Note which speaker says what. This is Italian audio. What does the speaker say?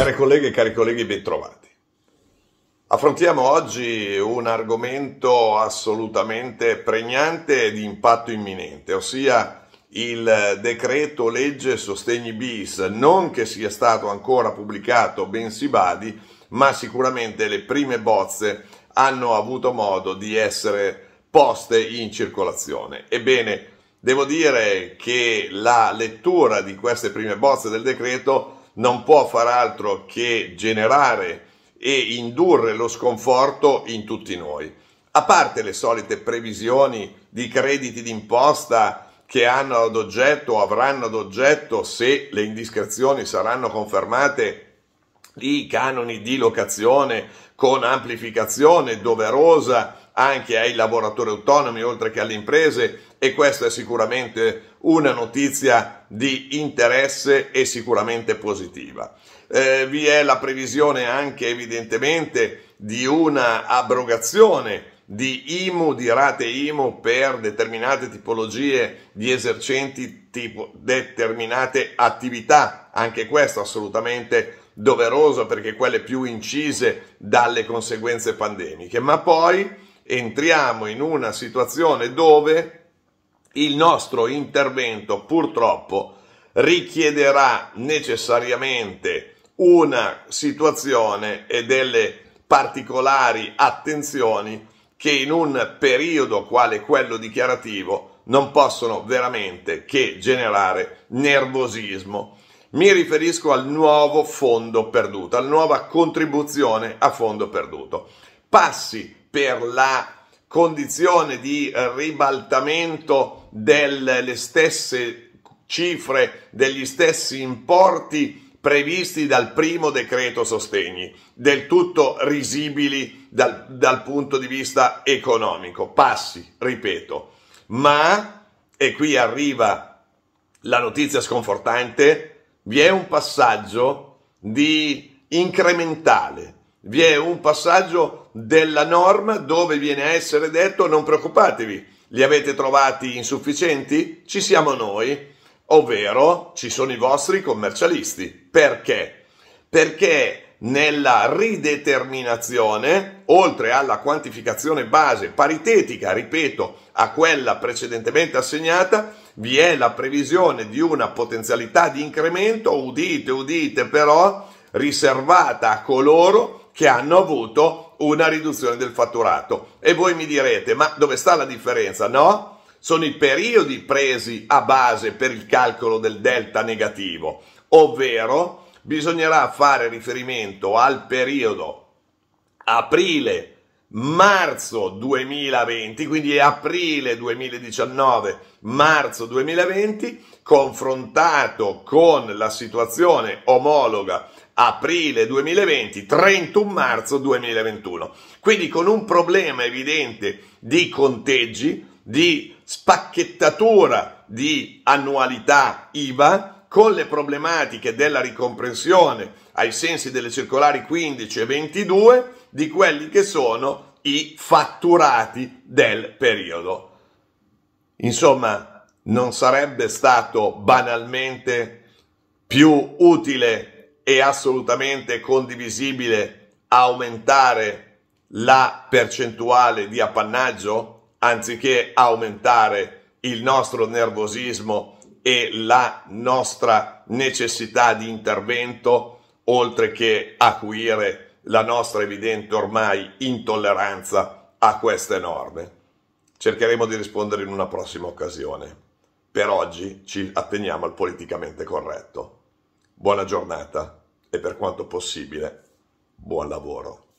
Speaker 1: Care colleghe e cari colleghi, bentrovati. Affrontiamo oggi un argomento assolutamente pregnante e di impatto imminente, ossia il decreto legge sostegni bis, non che sia stato ancora pubblicato, ben si badi, ma sicuramente le prime bozze hanno avuto modo di essere poste in circolazione. Ebbene, devo dire che la lettura di queste prime bozze del decreto non può far altro che generare e indurre lo sconforto in tutti noi. A parte le solite previsioni di crediti d'imposta che hanno ad oggetto o avranno ad oggetto, se le indiscrezioni saranno confermate, i canoni di locazione con amplificazione doverosa anche ai lavoratori autonomi oltre che alle imprese e questo è sicuramente una notizia di interesse e sicuramente positiva. Eh, vi è la previsione anche evidentemente di una abrogazione di IMU, di rate IMU per determinate tipologie di esercenti tipo determinate attività, anche questo assolutamente doveroso perché quelle più incise dalle conseguenze pandemiche, ma poi entriamo in una situazione dove il nostro intervento purtroppo richiederà necessariamente una situazione e delle particolari attenzioni che in un periodo quale quello dichiarativo non possono veramente che generare nervosismo. Mi riferisco al nuovo fondo perduto, alla nuova contribuzione a fondo perduto. Passi per la condizione di eh, ribaltamento delle stesse cifre, degli stessi importi previsti dal primo decreto sostegni, del tutto risibili dal, dal punto di vista economico. Passi, ripeto, ma, e qui arriva la notizia sconfortante, vi è un passaggio di incrementale vi è un passaggio della norma dove viene a essere detto non preoccupatevi, li avete trovati insufficienti? Ci siamo noi, ovvero ci sono i vostri commercialisti. Perché? Perché nella rideterminazione, oltre alla quantificazione base paritetica, ripeto, a quella precedentemente assegnata, vi è la previsione di una potenzialità di incremento, udite, udite però, riservata a coloro che hanno avuto una riduzione del fatturato. E voi mi direte, ma dove sta la differenza? No? Sono i periodi presi a base per il calcolo del delta negativo, ovvero bisognerà fare riferimento al periodo aprile marzo 2020, quindi aprile 2019, marzo 2020, confrontato con la situazione omologa aprile 2020, 31 marzo 2021. Quindi con un problema evidente di conteggi, di spacchettatura di annualità IVA, con le problematiche della ricomprensione ai sensi delle circolari 15 e 22 di quelli che sono i fatturati del periodo. Insomma, non sarebbe stato banalmente più utile è assolutamente condivisibile aumentare la percentuale di appannaggio anziché aumentare il nostro nervosismo e la nostra necessità di intervento, oltre che acuire la nostra evidente ormai intolleranza a queste norme. Cercheremo di rispondere in una prossima occasione. Per oggi ci atteniamo al politicamente corretto. Buona giornata e per quanto possibile buon lavoro.